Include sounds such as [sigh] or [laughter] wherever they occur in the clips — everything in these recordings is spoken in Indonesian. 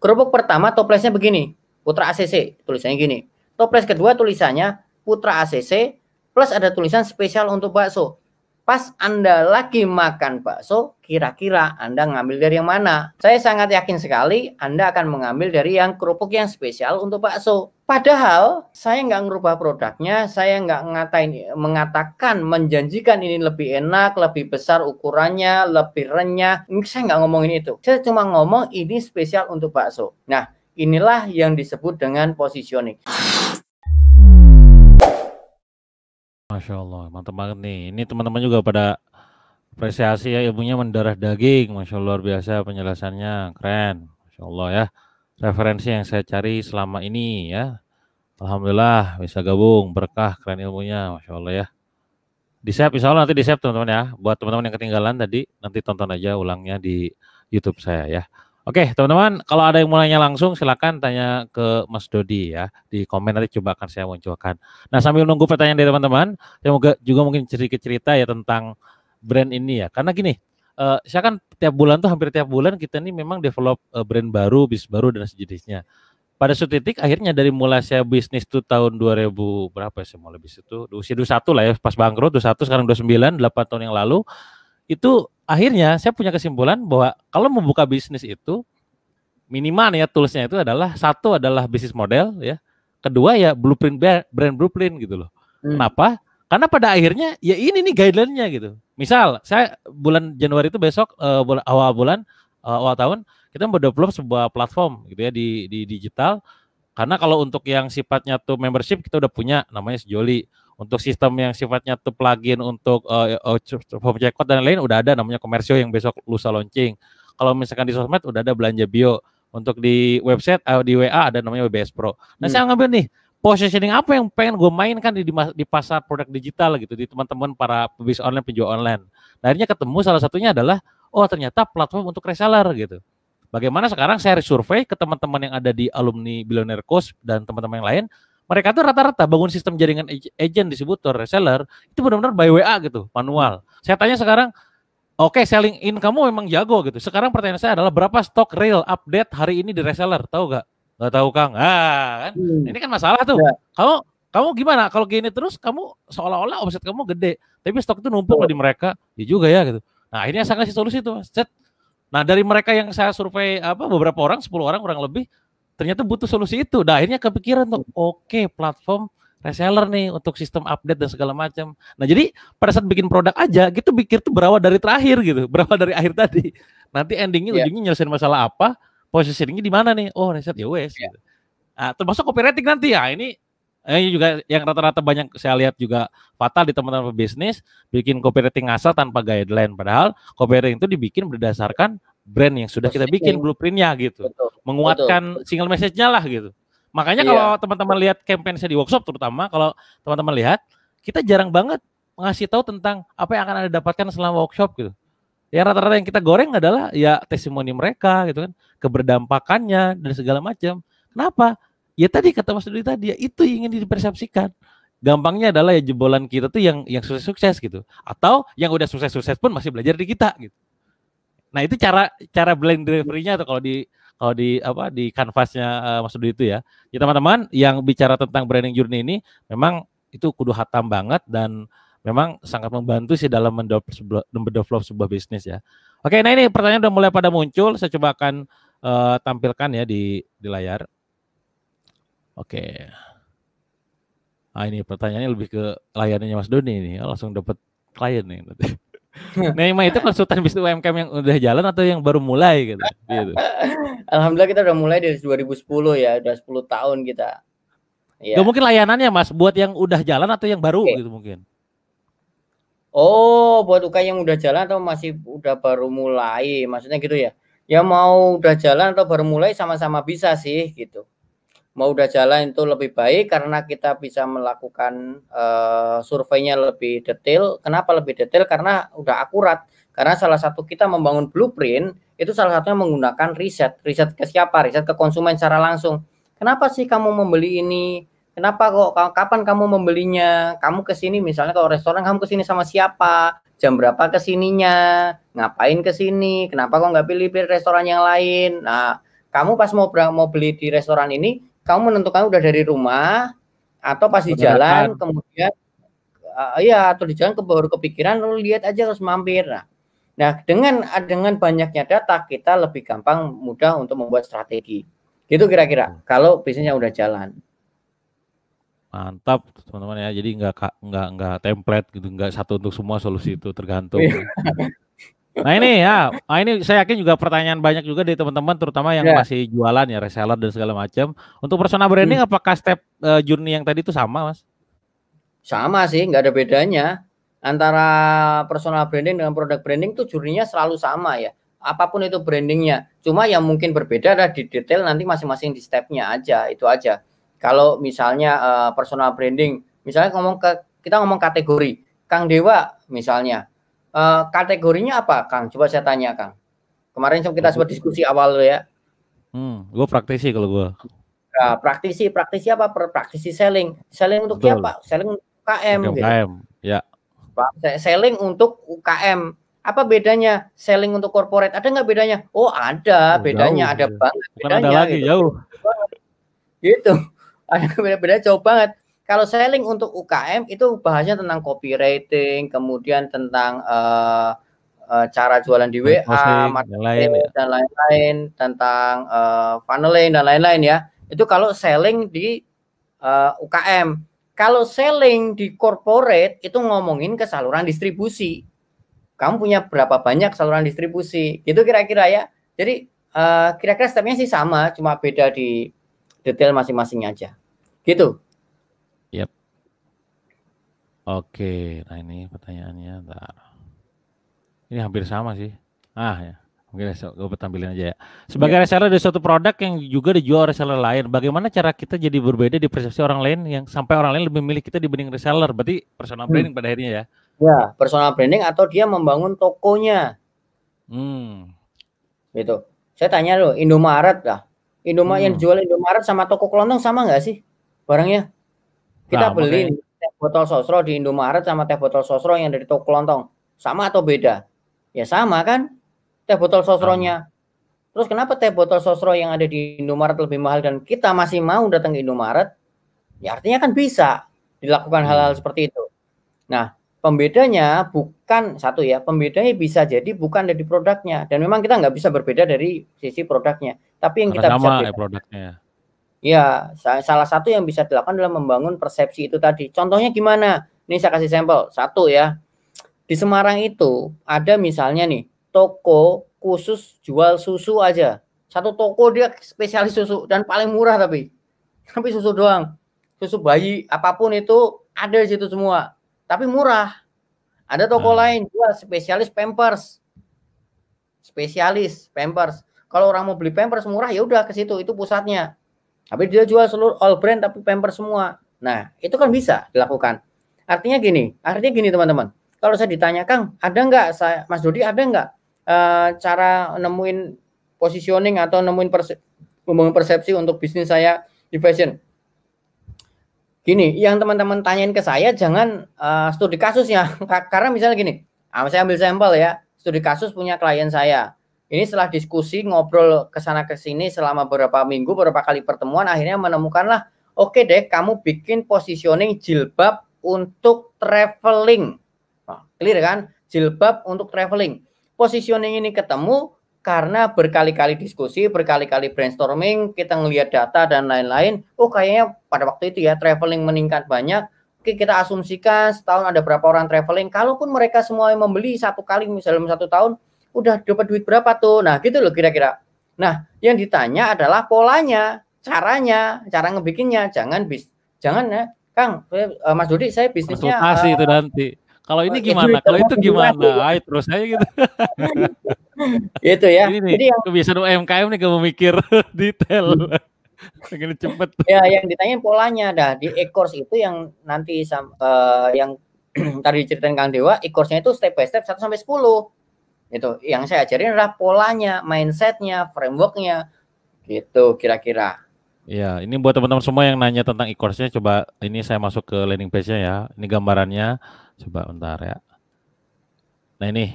kerupuk pertama toplesnya begini, Putra ACC, tulisannya gini. Toples kedua tulisannya Putra ACC, plus ada tulisan spesial untuk bakso. Pas Anda lagi makan bakso, kira-kira Anda ngambil dari yang mana? Saya sangat yakin sekali Anda akan mengambil dari yang kerupuk yang spesial untuk bakso. Padahal saya nggak merubah produknya, saya nggak ngatain, mengatakan, menjanjikan ini lebih enak, lebih besar ukurannya, lebih renyah. Saya nggak ngomongin itu. Saya cuma ngomong ini spesial untuk bakso. Nah, inilah yang disebut dengan positioning. Masya Allah, mantap banget nih. Ini teman-teman juga pada apresiasi ya ibunya mendarah daging. Masya Allah, luar biasa penjelasannya, keren. Masya Allah ya referensi yang saya cari selama ini ya. Alhamdulillah bisa gabung berkah keren ilmunya Masya Allah ya di save insya Allah nanti di save teman-teman ya buat teman-teman yang ketinggalan tadi nanti tonton aja ulangnya di YouTube saya ya Oke teman-teman kalau ada yang mau nanya langsung silakan tanya ke Mas Dodi ya di komen nanti coba akan saya munculkan nah sambil nunggu pertanyaan dari teman-teman saya juga, juga mungkin cerita cerita ya tentang brand ini ya karena gini uh, saya kan tiap bulan tuh hampir tiap bulan kita nih memang develop uh, brand baru, bis baru dan sejenisnya. Pada suatu titik akhirnya dari mulai saya bisnis tuh tahun 2000 berapa ya saya mulai bisnis itu usia 21 lah ya pas bangkrut 21 sekarang 29 8 tahun yang lalu itu akhirnya saya punya kesimpulan bahwa kalau mau buka bisnis itu minimal ya toolsnya itu adalah satu adalah bisnis model ya kedua ya blueprint brand, brand blueprint gitu loh. Hmm. Kenapa? Karena pada akhirnya ya ini nih guideline-nya gitu. Misal saya bulan Januari itu besok uh, bulan, awal bulan uh, awal tahun kita mau develop sebuah platform gitu ya di di digital. Karena kalau untuk yang sifatnya tuh membership kita udah punya namanya Sejoli. Untuk sistem yang sifatnya tuh plugin untuk uh, form checkout dan lain udah ada namanya Komersio yang besok lusa launching. Kalau misalkan di sosmed udah ada belanja bio untuk di website eh, di WA ada namanya WBS Pro. Nah, hmm. saya ngambil nih positioning apa yang pengen gue mainkan di, di pasar produk digital gitu di teman-teman para pebis online penjual online. Nah, akhirnya ketemu salah satunya adalah oh ternyata platform untuk reseller gitu. Bagaimana sekarang saya survei ke teman-teman yang ada di alumni Billionaire Course dan teman-teman yang lain, mereka tuh rata-rata bangun sistem jaringan agent, distributor, reseller itu benar-benar by WA gitu, manual. Saya tanya sekarang, oke okay, selling in kamu memang jago gitu. Sekarang pertanyaan saya adalah berapa stok real update hari ini di reseller, tahu gak? nggak tahu Kang. Ah, kan? Hmm. Ini kan masalah tuh. Ya. Kamu kamu gimana kalau gini terus kamu seolah-olah omset kamu gede, tapi stok itu numpuk oh. di mereka. Ya juga ya gitu. Nah, ini saya kasih solusi tuh, Cet. Nah, dari mereka yang saya survei apa beberapa orang, 10 orang kurang lebih, ternyata butuh solusi itu. Nah, akhirnya kepikiran tuh, oke, okay, platform reseller nih untuk sistem update dan segala macam. Nah, jadi pada saat bikin produk aja gitu pikir tuh berawal dari terakhir gitu, [laughs] berawal dari akhir tadi. Nanti endingnya yeah. ujungnya nyelesain masalah apa, Posisi positioningnya di mana nih? Oh riset ya wes. Ya. Gitu. Nah, termasuk copywriting nanti ya ini eh, ini juga yang rata-rata banyak saya lihat juga fatal di teman-teman pebisnis bikin copywriting asal tanpa guideline. Padahal copywriting itu dibikin berdasarkan brand yang sudah kita bikin blueprintnya gitu, betul, menguatkan betul. single message-nya lah gitu. Makanya iya. kalau teman-teman lihat campaign saya di workshop terutama kalau teman-teman lihat kita jarang banget ngasih tahu tentang apa yang akan anda dapatkan selama workshop gitu. Ya rata-rata yang kita goreng adalah ya testimoni mereka gitu kan, keberdampakannya dan segala macam. Kenapa? Ya tadi kata Mas Dudi tadi ya itu ingin dipersepsikan. Gampangnya adalah ya jebolan kita tuh yang yang sukses-sukses gitu atau yang udah sukses-sukses pun masih belajar di kita gitu. Nah, itu cara cara blend deliverynya atau kalau di kalau di apa di kanvasnya uh, eh, Mas Dudi itu ya. Ya teman-teman yang bicara tentang branding journey ini memang itu kudu hatam banget dan memang sangat membantu sih dalam mendevelop sebuah, mendevelop sebuah bisnis ya. Oke, nah ini pertanyaan udah mulai pada muncul. Saya coba akan uh, tampilkan ya di di layar. Oke. Nah, ini pertanyaannya lebih ke layanannya Mas Doni ini. Oh, langsung dapat klien nih nanti. [laughs] Nah, Ima itu konsultan bisnis UMKM yang udah jalan atau yang baru mulai gitu. gitu. Alhamdulillah kita udah mulai dari 2010 ya, udah 10 tahun kita. Ya. Gak mungkin layanannya Mas buat yang udah jalan atau yang baru Oke. gitu mungkin. Oh, buat UKM yang udah jalan atau masih udah baru mulai, maksudnya gitu ya? Ya mau udah jalan atau baru mulai sama-sama bisa sih gitu. Mau udah jalan itu lebih baik karena kita bisa melakukan uh, surveinya lebih detail. Kenapa lebih detail? Karena udah akurat. Karena salah satu kita membangun blueprint itu salah satunya menggunakan riset. Riset ke siapa? Riset ke konsumen secara langsung. Kenapa sih kamu membeli ini? Kenapa kok? Kapan kamu membelinya? Kamu ke sini misalnya kalau restoran kamu ke sini sama siapa? Jam berapa ke sininya? Ngapain ke sini? Kenapa kok nggak pilih, pilih restoran yang lain? Nah, kamu pas mau mau beli di restoran ini, kamu menentukan udah dari rumah atau pas di jalan kemudian uh, ya atau di jalan ke baru kepikiran lu lihat aja terus mampir. Nah, nah dengan dengan banyaknya data kita lebih gampang mudah untuk membuat strategi. Gitu kira-kira hmm. kalau bisnisnya udah jalan. Mantap teman-teman ya. Jadi nggak nggak nggak template gitu, nggak satu untuk semua solusi itu tergantung. Iya. nah ini ya, nah ini saya yakin juga pertanyaan banyak juga dari teman-teman, terutama yang yeah. masih jualan ya reseller dan segala macam. Untuk personal branding, hmm. apakah step uh, journey yang tadi itu sama, mas? Sama sih, nggak ada bedanya antara personal branding dengan produk branding tuh journey-nya selalu sama ya apapun itu brandingnya. Cuma yang mungkin berbeda adalah di detail nanti masing-masing di stepnya aja, itu aja. Kalau misalnya uh, personal branding, misalnya ngomong ke kita ngomong kategori, Kang Dewa misalnya, uh, kategorinya apa, Kang? Coba saya tanya, Kang. Kemarin kita sempat diskusi awal lo ya. Hmm, gue praktisi kalau gue. Uh, ya, praktisi, praktisi apa? Praktisi selling, selling untuk siapa? Selling untuk UKM. UKM, gitu. UKM, ya. Selling untuk UKM. Apa bedanya selling untuk corporate? Ada nggak bedanya? Oh ada, oh, bedanya jauh, ada ya. banget. bedanya, ada lagi gitu. jauh. Gitu ada beda-beda jauh banget. Kalau selling untuk UKM itu bahasnya tentang copywriting, kemudian tentang uh, uh, cara jualan di WA, marketing lain, ya. dan lain-lain, tentang uh, funneling dan lain-lain ya. Itu kalau selling di uh, UKM. Kalau selling di corporate itu ngomongin ke saluran distribusi. Kamu punya berapa banyak saluran distribusi? Itu kira-kira ya. Jadi kira-kira uh, stepnya sih sama, cuma beda di detail masing-masingnya aja. Gitu. Yep. Oke, nah ini pertanyaannya. Ini hampir sama sih. Ah ya. Mungkin gue tampilin aja ya. Sebagai yeah. reseller dari suatu produk yang juga dijual reseller lain, bagaimana cara kita jadi berbeda di persepsi orang lain yang sampai orang lain lebih milih kita dibanding reseller? Berarti personal hmm. branding hmm. pada akhirnya ya? Ya, personal branding atau dia membangun tokonya. Hmm. Gitu. Saya tanya lo Indomaret lah. Indomaret hmm. yang jual Indomaret sama toko kelontong sama nggak sih? barangnya. Kita nah, beli makanya... teh botol sosro di Indomaret sama teh botol sosro yang dari toko lontong Sama atau beda? Ya sama kan? Teh botol sosronya. Hmm. Terus kenapa teh botol sosro yang ada di Indomaret lebih mahal dan kita masih mau datang ke Indomaret? Ya artinya kan bisa dilakukan hmm. hal-hal hmm. seperti itu. Nah, pembedanya bukan satu ya pembedanya bisa jadi bukan dari produknya dan memang kita nggak bisa berbeda dari sisi produknya tapi yang Karena kita bisa beda, ya produknya Ya, salah satu yang bisa dilakukan adalah membangun persepsi itu tadi. Contohnya gimana? Ini saya kasih sampel. Satu ya. Di Semarang itu ada misalnya nih toko khusus jual susu aja. Satu toko dia spesialis susu dan paling murah tapi. Tapi susu doang. Susu bayi apapun itu ada di situ semua. Tapi murah. Ada toko hmm. lain jual spesialis Pampers. Spesialis Pampers. Kalau orang mau beli Pampers murah ya udah ke situ itu pusatnya tapi dia jual seluruh all brand tapi pamper semua. Nah, itu kan bisa dilakukan. Artinya gini, artinya gini teman-teman. Kalau saya ditanya, Kang, ada nggak, saya, Mas Dodi, ada nggak e, cara nemuin positioning atau nemuin persepsi, persepsi untuk bisnis saya di fashion? Gini, yang teman-teman tanyain ke saya, jangan e, studi ya. [laughs] Karena misalnya gini, ah, saya ambil sampel ya, studi kasus punya klien saya ini setelah diskusi ngobrol ke sana ke sini selama beberapa minggu, beberapa kali pertemuan, akhirnya menemukanlah, oke okay deh, kamu bikin positioning jilbab untuk traveling. Nah, clear kan? Jilbab untuk traveling. Positioning ini ketemu karena berkali-kali diskusi, berkali-kali brainstorming, kita ngelihat data dan lain-lain. Oh, kayaknya pada waktu itu ya traveling meningkat banyak. Oke, kita asumsikan setahun ada berapa orang traveling. Kalaupun mereka semua membeli satu kali misalnya satu tahun, udah dapat duit berapa tuh? Nah, gitu loh kira-kira. Nah, yang ditanya adalah polanya, caranya, cara ngebikinnya. Jangan bis, jangan ya, Kang, eh, Mas Dodi, saya bisnisnya. Konsultasi uh, itu nanti. Kalau ini eh, gimana? Kalau itu gimana? Ayo terus aja gitu. [laughs] itu ya. Ini nih, Jadi yang, kebiasaan UMKM nih kamu memikir [laughs] detail. [laughs] Pengen cepet. Ya, yang ditanya polanya. dah di e-course itu yang nanti uh, yang [clears throat] tadi ceritain Kang Dewa, e-course-nya itu step by step 1 sampai 10 itu yang saya ajarin adalah polanya, mindsetnya, frameworknya, gitu kira-kira. Iya, ini buat teman-teman semua yang nanya tentang e-course-nya coba ini saya masuk ke landing page-nya ya. Ini gambarannya. Coba bentar ya. Nah, ini.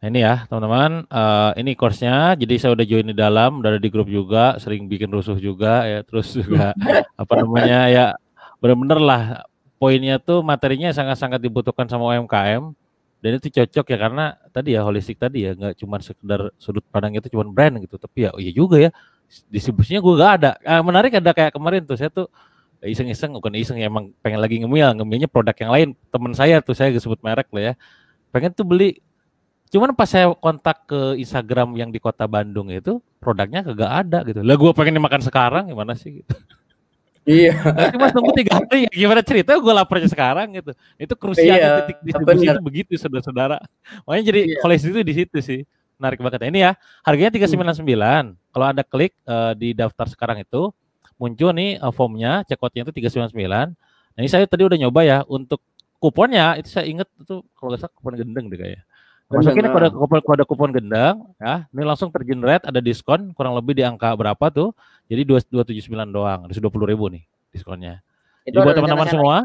Nah, ini ya, teman-teman. Uh, ini course-nya. Jadi saya udah join di dalam, udah ada di grup juga, sering bikin rusuh juga ya, terus juga [laughs] apa namanya ya bener-bener lah poinnya tuh materinya sangat-sangat dibutuhkan sama UMKM dan itu cocok ya karena tadi ya holistik tadi ya nggak cuma sekedar sudut pandang itu cuma brand gitu tapi ya oh iya juga ya distribusinya gue gak ada eh, menarik ada kayak kemarin tuh saya tuh iseng-iseng bukan iseng ya emang pengen lagi ngemil ngemilnya produk yang lain teman saya tuh saya disebut merek lah ya pengen tuh beli cuman pas saya kontak ke Instagram yang di kota Bandung itu produknya kagak ada gitu lah gue pengen makan sekarang gimana sih gitu Iya. mas tunggu tiga hari ya gimana cerita gue laparnya sekarang gitu. Itu krusial iya, titik distribusi itu begitu saudara-saudara. Makanya jadi iya. koleksi itu di situ sih. Menarik banget. Nah, ini ya harganya hmm. tiga sembilan sembilan. Kalau Anda klik uh, di daftar sekarang itu muncul nih uh, formnya, checkoutnya itu tiga sembilan sembilan. Nah, ini saya tadi udah nyoba ya untuk kuponnya itu saya inget itu kalau nggak salah kupon gendeng deh kayaknya masukin kode, kode kode kupon gendang ya ini langsung tergenerate ada diskon kurang lebih di angka berapa tuh jadi dua tujuh sembilan doang dua puluh ribu nih diskonnya Itu jadi buat teman-teman semua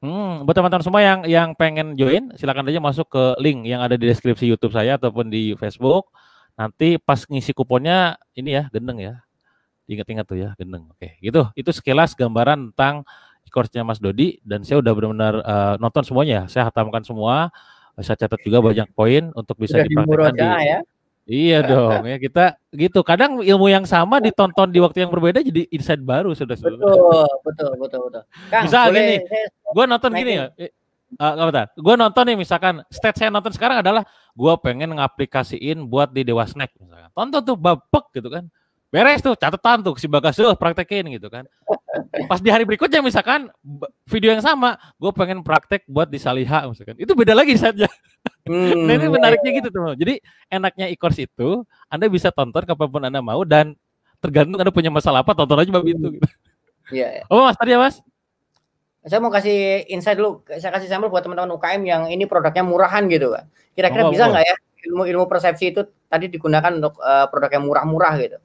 hmm, buat teman-teman semua yang yang pengen join silakan aja masuk ke link yang ada di deskripsi YouTube saya ataupun di Facebook nanti pas ngisi kuponnya ini ya gendeng ya ingat-ingat tuh ya gendeng oke gitu itu sekilas gambaran tentang e-course-nya Mas Dodi dan saya udah benar-benar uh, nonton semuanya saya hatamkan semua bisa catat juga banyak poin untuk bisa Udah dipakai di, ah, ya. Iya [laughs] dong ya kita gitu. Kadang ilmu yang sama ditonton di waktu yang berbeda jadi insight baru sudah sudah. Betul, betul, betul, betul. Kang, Misal boleh, gini, gue nonton gini ya. Uh, eh, eh, gue nonton nih misalkan stat saya nonton sekarang adalah gue pengen ngaplikasiin buat di Dewa Snack misalkan. Tonton tuh babek gitu kan. Beres tuh catatan tuh si Bagas tuh praktekin gitu kan pas di hari berikutnya misalkan video yang sama gue pengen praktek buat di Saliha misalkan itu beda lagi saja [laughs] hmm. nah, ini menariknya gitu tuh jadi enaknya e-course itu anda bisa tonton kapanpun anda mau dan tergantung anda punya masalah apa tonton aja bab itu gitu. Iya. Yeah. Oh mas tadi ya mas? Saya mau kasih insight dulu, saya kasih sampel buat teman-teman UKM yang ini produknya murahan gitu Kira-kira oh, bisa nggak ya ilmu-ilmu persepsi itu tadi digunakan untuk uh, produk yang murah-murah gitu?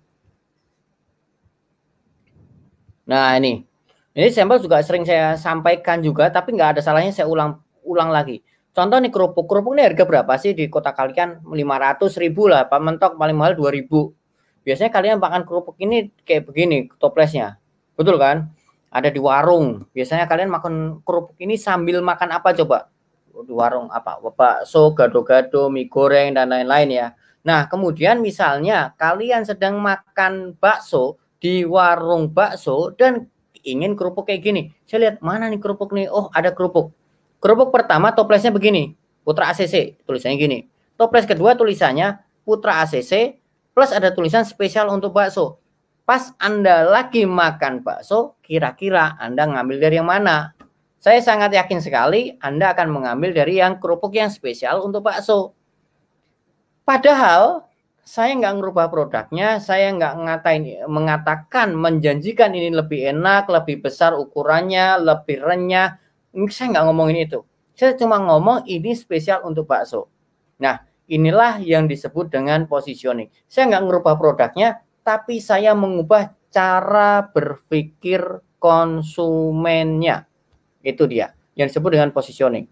Nah ini, ini sampel juga sering saya sampaikan juga, tapi nggak ada salahnya saya ulang ulang lagi. Contoh nih kerupuk, kerupuk ini harga berapa sih di kota kalian? 500 ribu lah, pak mentok paling mahal ribu Biasanya kalian makan kerupuk ini kayak begini toplesnya, betul kan? Ada di warung. Biasanya kalian makan kerupuk ini sambil makan apa coba? Di warung apa? Bakso, gado-gado, mie goreng dan lain-lain ya. Nah, kemudian misalnya kalian sedang makan bakso, di warung bakso dan ingin kerupuk kayak gini. Saya lihat mana nih kerupuk nih? Oh, ada kerupuk. Kerupuk pertama toplesnya begini, Putra ACC tulisannya gini. Toples kedua tulisannya Putra ACC plus ada tulisan spesial untuk bakso. Pas Anda lagi makan bakso, kira-kira Anda ngambil dari yang mana? Saya sangat yakin sekali Anda akan mengambil dari yang kerupuk yang spesial untuk bakso. Padahal saya nggak ngerubah produknya, saya nggak ngatain mengatakan menjanjikan ini lebih enak, lebih besar ukurannya, lebih renyah. Saya nggak ngomongin itu. Saya cuma ngomong ini spesial untuk bakso. Nah, inilah yang disebut dengan positioning. Saya nggak ngerubah produknya, tapi saya mengubah cara berpikir konsumennya. Itu dia yang disebut dengan positioning.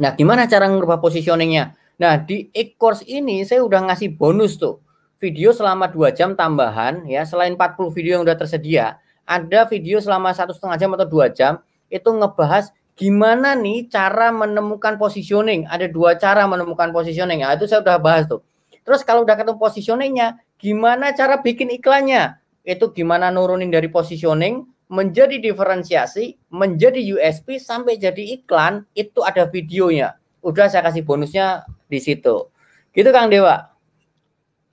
Nah, gimana cara ngerubah positioningnya? Nah, di e-course ini saya udah ngasih bonus tuh. Video selama dua jam tambahan ya, selain 40 video yang udah tersedia, ada video selama satu setengah jam atau dua jam itu ngebahas gimana nih cara menemukan positioning. Ada dua cara menemukan positioning. Nah, itu saya udah bahas tuh. Terus kalau udah ketemu positioningnya, gimana cara bikin iklannya? Itu gimana nurunin dari positioning menjadi diferensiasi, menjadi USP sampai jadi iklan, itu ada videonya udah saya kasih bonusnya di situ. Gitu Kang Dewa.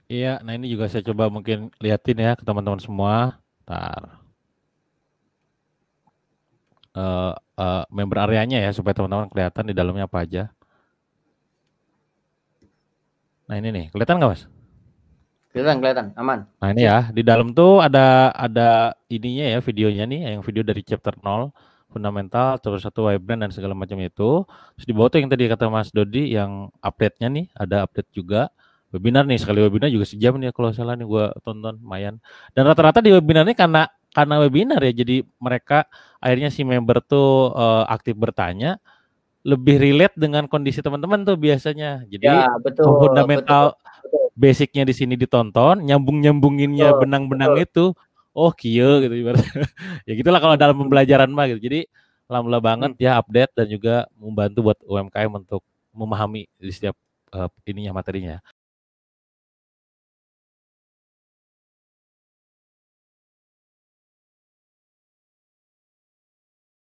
Iya, nah ini juga saya coba mungkin liatin ya ke teman-teman semua. Ntar. Uh, uh, member areanya ya supaya teman-teman kelihatan di dalamnya apa aja. Nah ini nih, kelihatan nggak mas? Kelihatan, kelihatan, aman. Nah ini ya, di dalam tuh ada ada ininya ya videonya nih, yang video dari chapter 0 fundamental terus satu vibrant dan segala macam itu terus di bawah tuh yang tadi kata Mas Dodi yang update-nya nih ada update juga webinar nih sekali webinar juga sejam nih kalau salah nih gue tonton lumayan dan rata-rata di ini karena karena webinar ya jadi mereka akhirnya si member tuh uh, aktif bertanya lebih relate dengan kondisi teman-teman tuh biasanya jadi ya, betul, fundamental betul, betul. basicnya di sini ditonton nyambung nyambunginnya benang-benang itu oh kia gitu [laughs] ya gitulah kalau dalam pembelajaran mah gitu. Jadi alhamdulillah banget hmm. ya update dan juga membantu buat UMKM untuk memahami di setiap uh, ininya materinya.